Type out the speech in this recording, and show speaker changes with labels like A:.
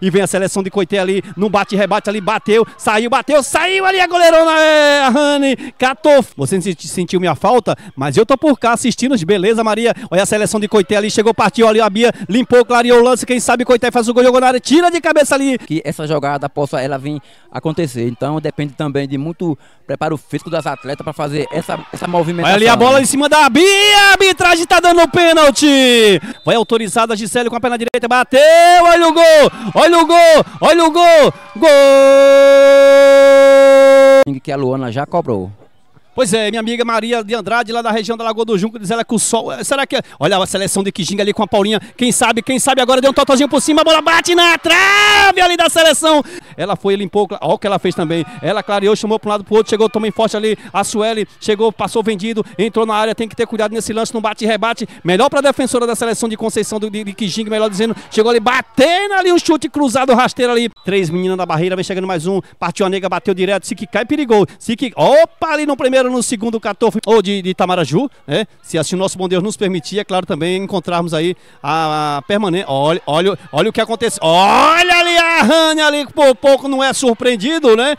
A: E vem a seleção de Coité ali, no bate-rebate ali, bateu, saiu, bateu, saiu ali a goleirona, é, a Rani, catou. Você sentiu minha falta? Mas eu tô por cá assistindo, beleza, Maria? Olha a seleção de Coité ali, chegou, partiu ali a Bia, limpou, clareou o lance, quem sabe Coité faz o gol, jogou na área, tira
B: de cabeça ali. Que essa jogada possa ela vir acontecer, então depende também de muito preparo físico das atletas para fazer essa, essa movimentação. Olha ali a
A: bola em cima da Bia, a arbitragem tá dando o pênalti. Vai autorizada a Gisele com a perna direita, bateu, olha o gol. Olha o gol! Olha o gol! Gol! Que a Luana já cobrou. Pois é, minha amiga Maria de Andrade, lá da região da Lagoa do Junco, diz ela que o sol. É, será que. É? Olha a seleção de Kijinga ali com a Paulinha. Quem sabe, quem sabe agora deu um totozinho por cima, a bola bate na trave ali da seleção. Ela foi, limpou. Olha o que ela fez também. Ela clareou, chamou para um lado para o outro. Chegou em forte ali. A Sueli chegou, passou vendido. Entrou na área. Tem que ter cuidado nesse lance. Não bate e rebate. Melhor para a defensora da seleção de Conceição do, de, de Kijing, melhor dizendo. Chegou ali, batendo ali um chute cruzado, rasteiro ali. Três meninas na barreira. Vem chegando mais um. Partiu a nega, bateu direto. Se que cai, perigou. Se que. Opa, ali no primeiro, no segundo, 14. Ou de, de Itamaraju, né? Se assim o nosso bom Deus nos permitir, é claro também encontrarmos aí a, a permanente. Olha, olha, olha o que aconteceu. Olha ali a Rani ali, pô, pô pouco não é surpreendido, né?